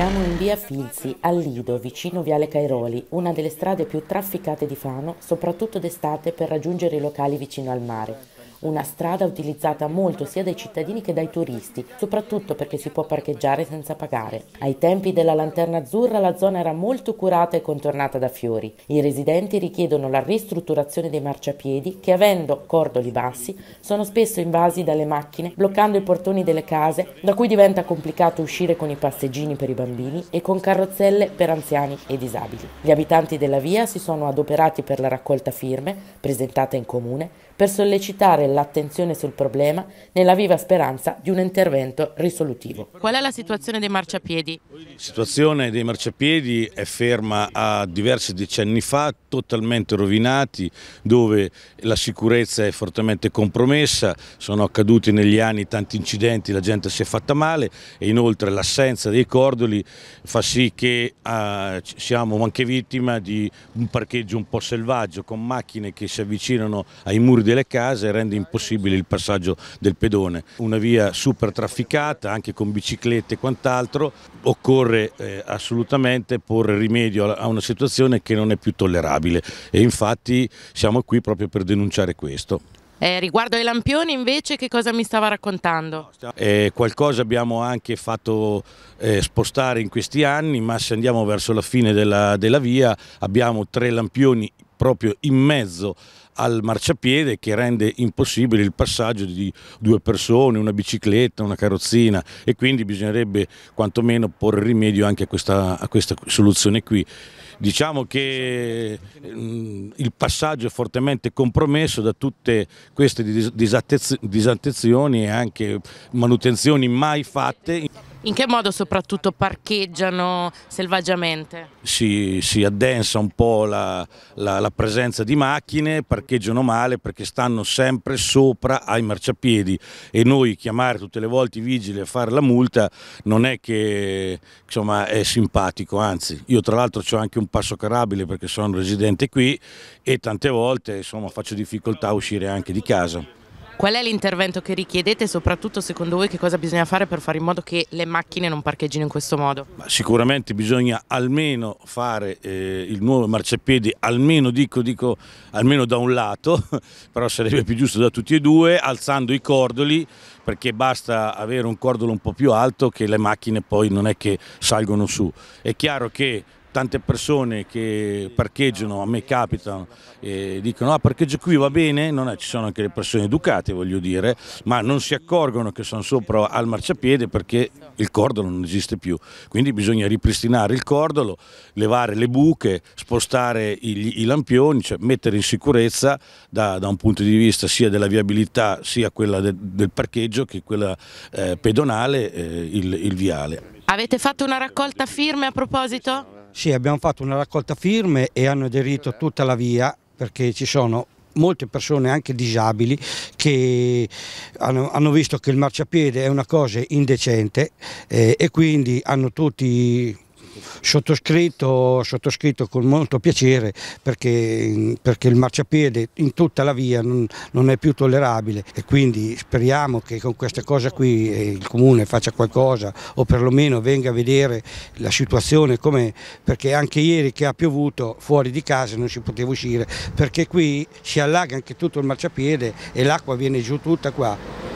Siamo in via Filzi, al Lido, vicino Viale Cairoli, una delle strade più trafficate di Fano, soprattutto d'estate per raggiungere i locali vicino al mare una strada utilizzata molto sia dai cittadini che dai turisti, soprattutto perché si può parcheggiare senza pagare. Ai tempi della Lanterna Azzurra la zona era molto curata e contornata da fiori. I residenti richiedono la ristrutturazione dei marciapiedi che avendo cordoli bassi sono spesso invasi dalle macchine, bloccando i portoni delle case, da cui diventa complicato uscire con i passeggini per i bambini e con carrozzelle per anziani e disabili. Gli abitanti della via si sono adoperati per la raccolta firme presentata in comune per sollecitare l'attenzione sul problema nella viva speranza di un intervento risolutivo. Qual è la situazione dei marciapiedi? La situazione dei marciapiedi è ferma a diversi decenni fa, totalmente rovinati, dove la sicurezza è fortemente compromessa, sono accaduti negli anni tanti incidenti, la gente si è fatta male e inoltre l'assenza dei cordoli fa sì che eh, siamo anche vittima di un parcheggio un po' selvaggio con macchine che si avvicinano ai muri delle case e rende impossibile il passaggio del pedone. Una via super trafficata anche con biciclette e quant'altro, occorre eh, assolutamente porre rimedio a una situazione che non è più tollerabile e infatti siamo qui proprio per denunciare questo. Eh, riguardo ai lampioni invece che cosa mi stava raccontando? Eh, qualcosa abbiamo anche fatto eh, spostare in questi anni ma se andiamo verso la fine della, della via abbiamo tre lampioni proprio in mezzo al marciapiede che rende impossibile il passaggio di due persone, una bicicletta, una carrozzina e quindi bisognerebbe quantomeno porre rimedio anche a questa, a questa soluzione qui. Diciamo che mh, mm, il passaggio è fortemente compromesso da tutte queste disattenzioni e anche manutenzioni mai fatte. In che modo soprattutto parcheggiano selvaggiamente? Si, si addensa un po' la, la, la, presenza di macchine, parcheggiano male perché stanno sempre sopra ai marciapiedi e noi chiamare tutte le volte i vigili a fare la multa non è che insomma, è simpatico, anzi io tra l'altro ho anche un passo carabile perché sono residente qui e tante volte insomma, faccio difficoltà a uscire anche di casa. Qual è l'intervento che richiedete e soprattutto secondo voi che cosa bisogna fare per fare in modo che le macchine non parcheggino in questo modo? Ma sicuramente bisogna almeno fare eh, il nuovo marciapiede, almeno, dico, dico, almeno da un lato, però sarebbe più giusto da tutti e due, alzando i cordoli perché basta avere un cordolo un po' più alto che le macchine poi non è che salgono su. È chiaro che tante persone che parcheggiano, a me capitano, e dicono ah parcheggio qui va bene, è, ci sono anche le persone educate voglio dire, ma non si accorgono che sono sopra al marciapiede perché il cordolo non esiste più, quindi bisogna ripristinare il cordolo, levare le buche, spostare i, i lampioni, cioè mettere in sicurezza da, da, un punto di vista sia della viabilità sia quella de, del parcheggio che quella eh, pedonale eh, il, il viale. Avete fatto una raccolta firme a proposito? Sì, abbiamo fatto una raccolta firme e hanno aderito tutta la via perché ci sono molte persone anche disabili che hanno, hanno, visto che il marciapiede è una cosa indecente eh, e quindi hanno tutti Sottoscritto, sottoscritto con molto piacere perché, perché, il marciapiede in tutta la via non, non, è più tollerabile e quindi speriamo che con questa cosa qui eh, il comune faccia qualcosa o perlomeno venga a vedere la situazione com'è perché anche ieri che ha piovuto fuori di casa non si poteva uscire perché qui si allaga anche tutto il marciapiede e l'acqua viene giù tutta qua.